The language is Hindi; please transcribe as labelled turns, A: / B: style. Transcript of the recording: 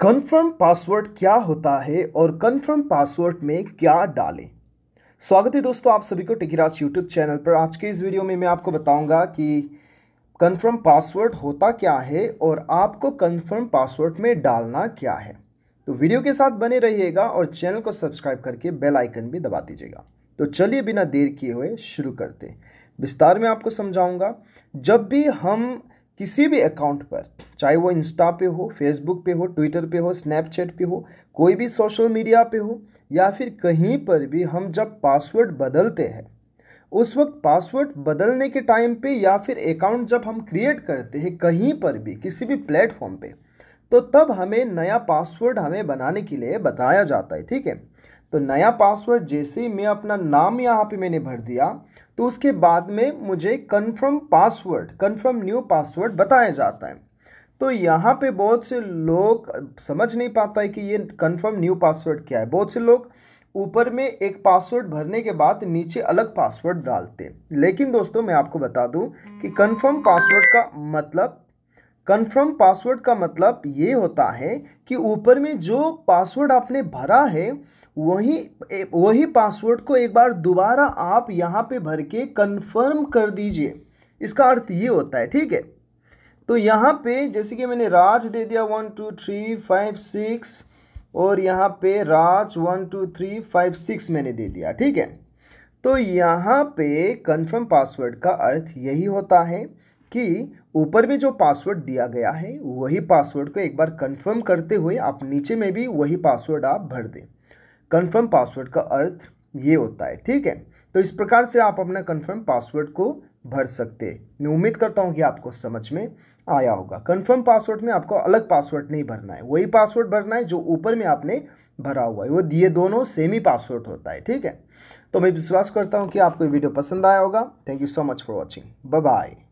A: कन्फर्म पासवर्ड क्या होता है और कन्फर्म पासवर्ड में क्या डालें स्वागत है दोस्तों आप सभी को टिकिराज यूट्यूब चैनल पर आज के इस वीडियो में मैं आपको बताऊंगा कि कन्फर्म पासवर्ड होता क्या है और आपको कन्फर्म पासवर्ड में डालना क्या है तो वीडियो के साथ बने रहिएगा और चैनल को सब्सक्राइब करके बेल आइकन भी दबा दीजिएगा तो चलिए बिना देर किए हुए शुरू करते विस्तार में आपको समझाऊंगा जब भी हम किसी भी अकाउंट पर चाहे वो इंस्टा पे हो फेसबुक पे हो ट्विटर पे हो स्नैपचैट पे हो कोई भी सोशल मीडिया पे हो या फिर कहीं पर भी हम जब पासवर्ड बदलते हैं उस वक्त पासवर्ड बदलने के टाइम पे या फिर अकाउंट जब हम क्रिएट करते हैं कहीं पर भी किसी भी प्लेटफॉर्म पे तो तब हमें नया पासवर्ड हमें बनाने के लिए बताया जाता है ठीक है तो नया पासवर्ड जैसे ही मैं अपना नाम यहाँ पे मैंने भर दिया तो उसके बाद में मुझे confirm password confirm new password बताया जाता है तो यहाँ पे बहुत से लोग समझ नहीं पाता है कि ये कन्फर्म न्यू पासवर्ड क्या है बहुत से लोग ऊपर में एक पासवर्ड भरने के बाद नीचे अलग पासवर्ड डालते हैं लेकिन दोस्तों मैं आपको बता दूं कि कंफर्म पासवर्ड का मतलब कन्फर्म पासवर्ड का मतलब ये होता है कि ऊपर में जो पासवर्ड आपने भरा है वही वही पासवर्ड को एक बार दोबारा आप यहाँ पे भर के कन्फर्म कर दीजिए इसका अर्थ ये होता है ठीक है तो यहाँ पे जैसे कि मैंने राज दे दिया one two three five six और यहाँ पे Raj one two three five six मैंने दे दिया ठीक है तो यहाँ पे कन्फर्म पासवर्ड का अर्थ यही होता है कि ऊपर में जो पासवर्ड दिया गया है वही पासवर्ड को एक बार कंफर्म करते हुए आप नीचे में भी वही पासवर्ड आप भर दें कंफर्म पासवर्ड का अर्थ ये होता है ठीक है तो इस प्रकार से आप अपना कंफर्म पासवर्ड को भर सकते हैं मैं उम्मीद करता हूँ कि आपको समझ में आया होगा कंफर्म पासवर्ड में आपको अलग पासवर्ड नहीं भरना है वही पासवर्ड भरना है जो ऊपर में आपने भरा हुआ है वो ये दोनों सेम ही पासवर्ड होता है ठीक है तो मैं विश्वास करता हूँ कि आपको वीडियो पसंद आया होगा thank you so much for watching bye